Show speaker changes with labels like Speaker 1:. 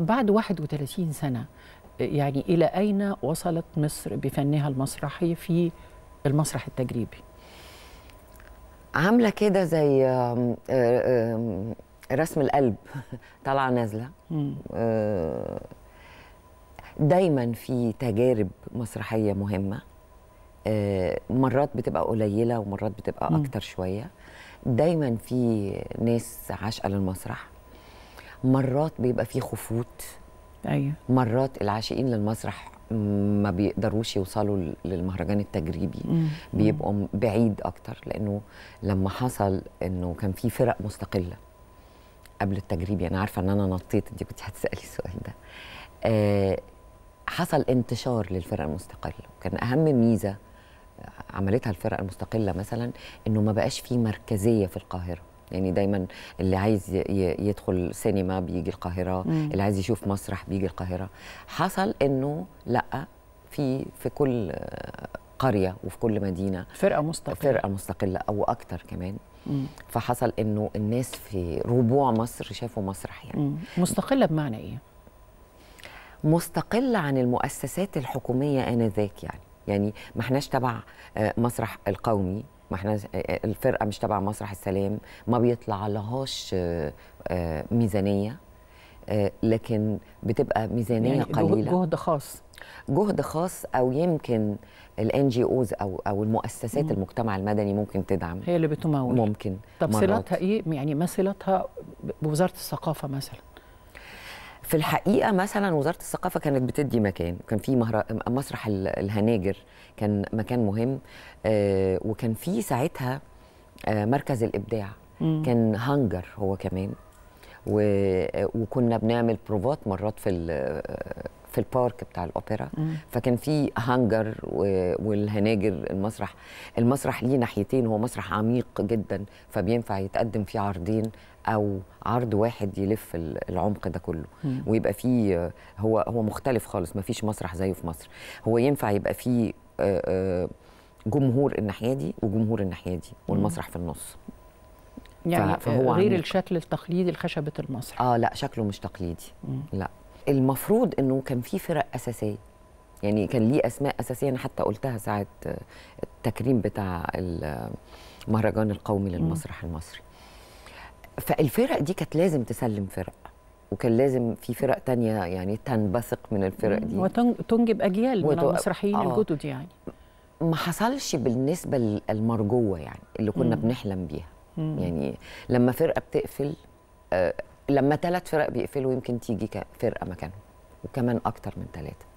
Speaker 1: بعد 31 سنة يعني إلى أين وصلت مصر بفنها المسرحي في المسرح التجريبي؟ عاملة كده زي رسم القلب طالعة نازلة دايما في تجارب مسرحية مهمة مرات بتبقى قليلة ومرات بتبقى أكتر شوية دايما في ناس عاشقة للمسرح مرات بيبقى فيه خفوت ايوه مرات العاشقين للمسرح ما بيقدروش يوصلوا للمهرجان التجريبي مم. بيبقوا بعيد اكتر لانه لما حصل انه كان في فرق مستقله قبل التجريبي انا عارفه ان انا نطيت دي كنت هتسالي السؤال ده آه حصل انتشار للفرق المستقله وكان اهم ميزه عملتها الفرق المستقله مثلا انه ما بقاش في مركزيه في القاهره يعني دايما اللي عايز يدخل سينما بيجي القاهره مم. اللي عايز يشوف مسرح بيجي القاهره حصل انه لا في في كل قريه وفي كل مدينه فرقه مستقله فرقه مستقله او اكتر كمان مم. فحصل انه الناس في ربوع مصر شافوا مسرح يعني مم. مستقله بمعنى ايه مستقله عن المؤسسات الحكوميه انذاك يعني يعني ما احناش تبع آه، مسرح القومي ما احنا آه، آه، الفرقه مش تبع مسرح السلام ما بيطلع لهاش آه، ميزانيه لكن بتبقى ميزانيه يعني قليله جهد خاص جهد خاص او يمكن الان جي اوز او او المؤسسات مم. المجتمع المدني ممكن تدعم هي اللي بتمول ممكن طب صلتها ايه يعني ما صلتها بوزاره الثقافه مثلا في الحقيقه مثلا وزاره الثقافه كانت بتدي مكان كان في مهر... مسرح الهناجر كان مكان مهم آه وكان في ساعتها آه مركز الابداع كان هانجر هو كمان و... آه، وكنا بنعمل بروفات مرات في ال... آه، في البارك بتاع الاوبرا مم. فكان في هانجر والهناجر المسرح المسرح ليه ناحيتين هو مسرح عميق جدا فبينفع يتقدم فيه عرضين او عرض واحد يلف العمق ده كله مم. ويبقى فيه هو هو مختلف خالص ما فيش مسرح زيه في مصر هو ينفع يبقى فيه جمهور الناحيه دي وجمهور الناحيه دي والمسرح في النص
Speaker 2: يعني فهو غير عميق.
Speaker 1: الشكل التقليدي لخشبه المسرح اه لا شكله مش تقليدي مم. لا المفروض انه كان في فرق اساسيه يعني كان ليه اسماء اساسيه انا حتى قلتها ساعه التكريم بتاع المهرجان القومي للمسرح المصري فالفرق دي كانت لازم تسلم فرق وكان لازم في فرق تانية يعني تنبثق من الفرق دي وتنجب اجيال من المسرحيين آه. الجدد يعني ما حصلش بالنسبه المرجوه يعني اللي كنا مم. بنحلم بيها مم. يعني لما فرقه بتقفل آه، لما ثلاث فرق بيقفلوا يمكن تيجي فرقه مكانهم وكمان اكتر من ثلاثه